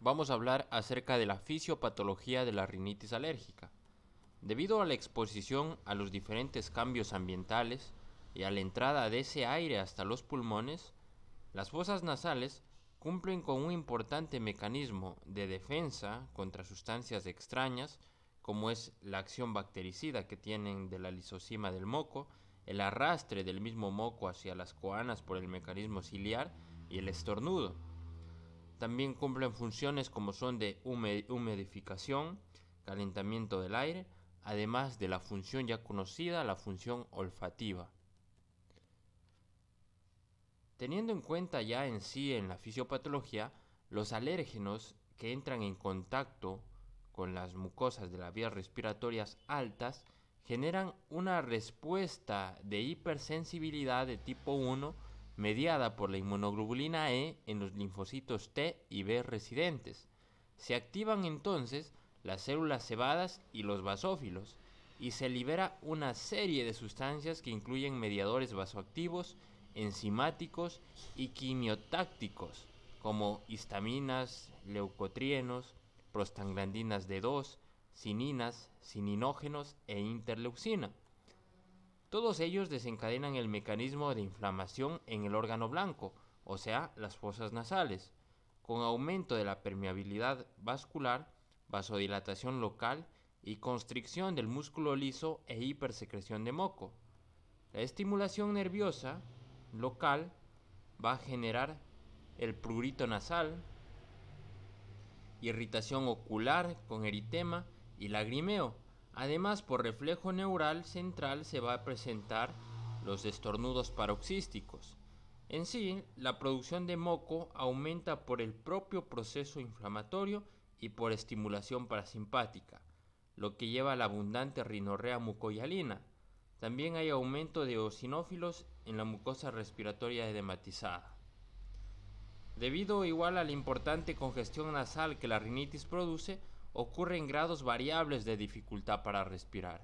vamos a hablar acerca de la fisiopatología de la rinitis alérgica. Debido a la exposición a los diferentes cambios ambientales y a la entrada de ese aire hasta los pulmones, las fosas nasales cumplen con un importante mecanismo de defensa contra sustancias extrañas, como es la acción bactericida que tienen de la lisocima del moco, el arrastre del mismo moco hacia las coanas por el mecanismo ciliar y el estornudo. También cumplen funciones como son de humedificación, calentamiento del aire, además de la función ya conocida, la función olfativa. Teniendo en cuenta ya en sí en la fisiopatología, los alérgenos que entran en contacto con las mucosas de las vías respiratorias altas generan una respuesta de hipersensibilidad de tipo 1 mediada por la inmunoglobulina E en los linfocitos T y B residentes. Se activan entonces las células cebadas y los basófilos, y se libera una serie de sustancias que incluyen mediadores vasoactivos, enzimáticos y quimiotácticos, como histaminas, leucotrienos, prostaglandinas D2, sininas, sininógenos e interleucina. Todos ellos desencadenan el mecanismo de inflamación en el órgano blanco, o sea, las fosas nasales, con aumento de la permeabilidad vascular, vasodilatación local y constricción del músculo liso e hipersecreción de moco. La estimulación nerviosa local va a generar el prurito nasal, irritación ocular con eritema y lagrimeo, Además, por reflejo neural central se va a presentar los estornudos paroxísticos. En sí, la producción de moco aumenta por el propio proceso inflamatorio y por estimulación parasimpática, lo que lleva a la abundante rinorrea mucoyalina. También hay aumento de eosinófilos en la mucosa respiratoria edematizada. Debido igual a la importante congestión nasal que la rinitis produce, Ocurren grados variables de dificultad para respirar.